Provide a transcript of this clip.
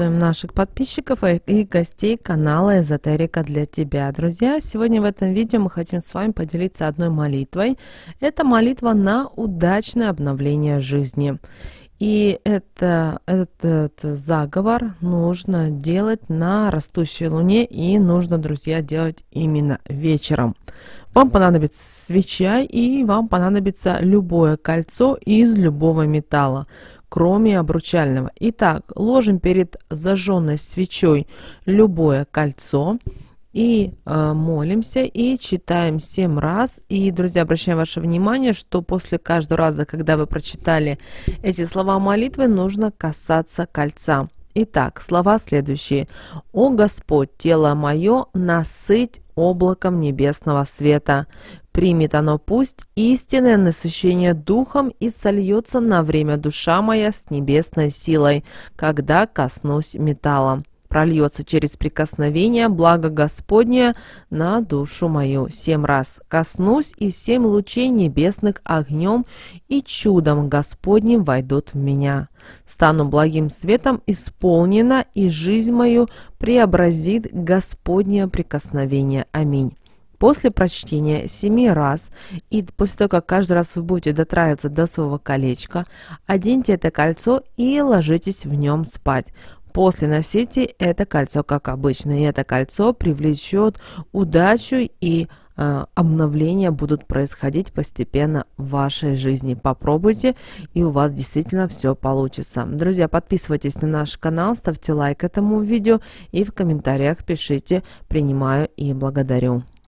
приветствуем наших подписчиков и гостей канала Эзотерика для тебя. Друзья, сегодня в этом видео мы хотим с вами поделиться одной молитвой. Это молитва на удачное обновление жизни. И это, этот заговор нужно делать на растущей луне и нужно, друзья, делать именно вечером. Вам понадобится свеча и вам понадобится любое кольцо из любого металла кроме обручального. Итак, ложим перед зажженной свечой любое кольцо и э, молимся и читаем семь раз. И, друзья, обращаем ваше внимание, что после каждого раза, когда вы прочитали эти слова молитвы, нужно касаться кольца. Итак, слова следующие. «О Господь, тело мое, насыть облаком небесного света. Примет оно пусть истинное насыщение духом и сольется на время душа моя с небесной силой, когда коснусь металла прольется через прикосновение благо Господне на душу мою. Семь раз коснусь, и семь лучей небесных огнем и чудом Господним войдут в меня. Стану благим светом исполнена, и жизнь мою преобразит Господнее прикосновение. Аминь после прочтения семи раз, и после того, как каждый раз вы будете дотравиться до своего колечка, оденьте это кольцо и ложитесь в нем спать. После носите это кольцо, как обычно, и это кольцо привлечет удачу и э, обновления будут происходить постепенно в вашей жизни. Попробуйте, и у вас действительно все получится. Друзья, подписывайтесь на наш канал, ставьте лайк этому видео и в комментариях пишите «Принимаю и благодарю».